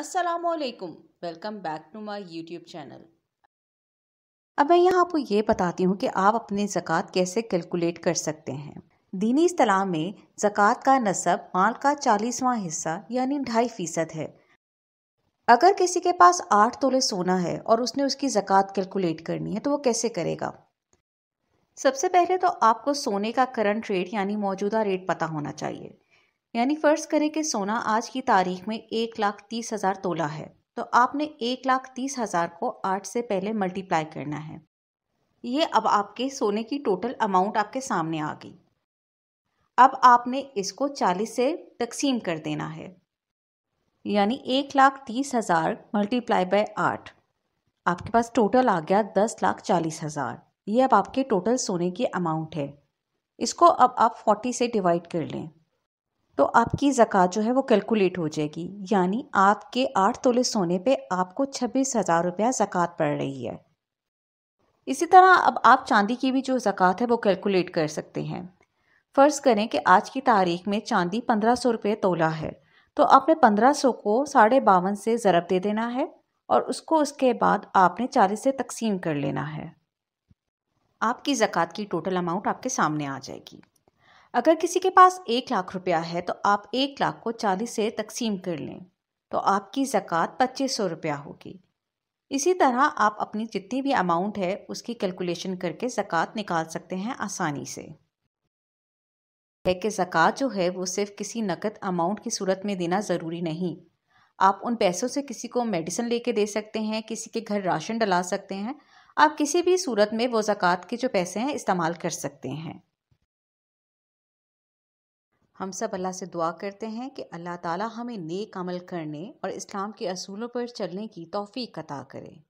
असलकुम welcome back to my YouTube channel अब मैं यहाँ आपको ये बताती हूँ कि आप अपने ज़क़़त कैसे कैलकुलेट कर सकते हैं दीनी असलाह में ज़क़़त का नसब माल का चालीसवां हिस्सा यानी ढाई फ़ीसद है अगर किसी के पास आठ तोले सोना है और उसने उसकी ज़क़़त कैलकुलेट करनी है तो वो कैसे करेगा सबसे पहले तो आपको सोने का करंट रेट यानी मौजूदा रेट पता होना चाहिए यानी फ़र्ज़ करें कि सोना आज की तारीख में एक लाख तीस हज़ार तोला है तो आपने एक लाख तीस हज़ार को आठ से पहले मल्टीप्लाई करना है ये अब आपके सोने की टोटल अमाउंट आपके सामने आ गई अब आपने इसको चालीस से तकसीम कर देना है यानी एक लाख तीस हज़ार मल्टीप्लाई बाय आठ आपके पास टोटल आ गया दस लाख चालीस हज़ार ये अब आपके टोटल सोने की अमाउंट है इसको अब आप फोर्टी से डिवाइड कर लें तो आपकी ज़क़ात जो है वो कैलकुलेट हो जाएगी यानी आपके आठ तोले सोने पे आपको छब्बीस हज़ार रुपया ज़क़़त पड़ रही है इसी तरह अब आप चांदी की भी जो ज़क़़त है वो कैलकुलेट कर सकते हैं फ़र्ज़ करें कि आज की तारीख में चांदी पंद्रह सौ रुपये तोला है तो आपने पंद्रह सौ को साढ़े बावन से ज़रब दे देना है और उसको उसके बाद आपने चालीस से तकसीम कर लेना है आपकी ज़क़़त की टोटल अमाउंट आपके सामने आ जाएगी अगर किसी के पास एक लाख रुपया है तो आप एक लाख को चालीस से तकसीम कर लें तो आपकी ज़क़़त पच्चीस सौ रुपया होगी इसी तरह आप अपनी जितनी भी अमाउंट है उसकी कैलकुलेशन करके ज़क़़त निकाल सकते हैं आसानी से है कि ज़क़़त जो है वो सिर्फ किसी नकद अमाउंट की सूरत में देना ज़रूरी नहीं आप उन पैसों से किसी को मेडिसिन लेके दे सकते हैं किसी के घर राशन डला सकते हैं आप किसी भी सूरत में वो ज़क़़त के जो पैसे हैं इस्तेमाल कर सकते हैं हम सब अल्लाह से दुआ करते हैं कि अल्लाह ताला हमें नेक अमल करने और इस्लाम के असूलों पर चलने की तौफीक अता करे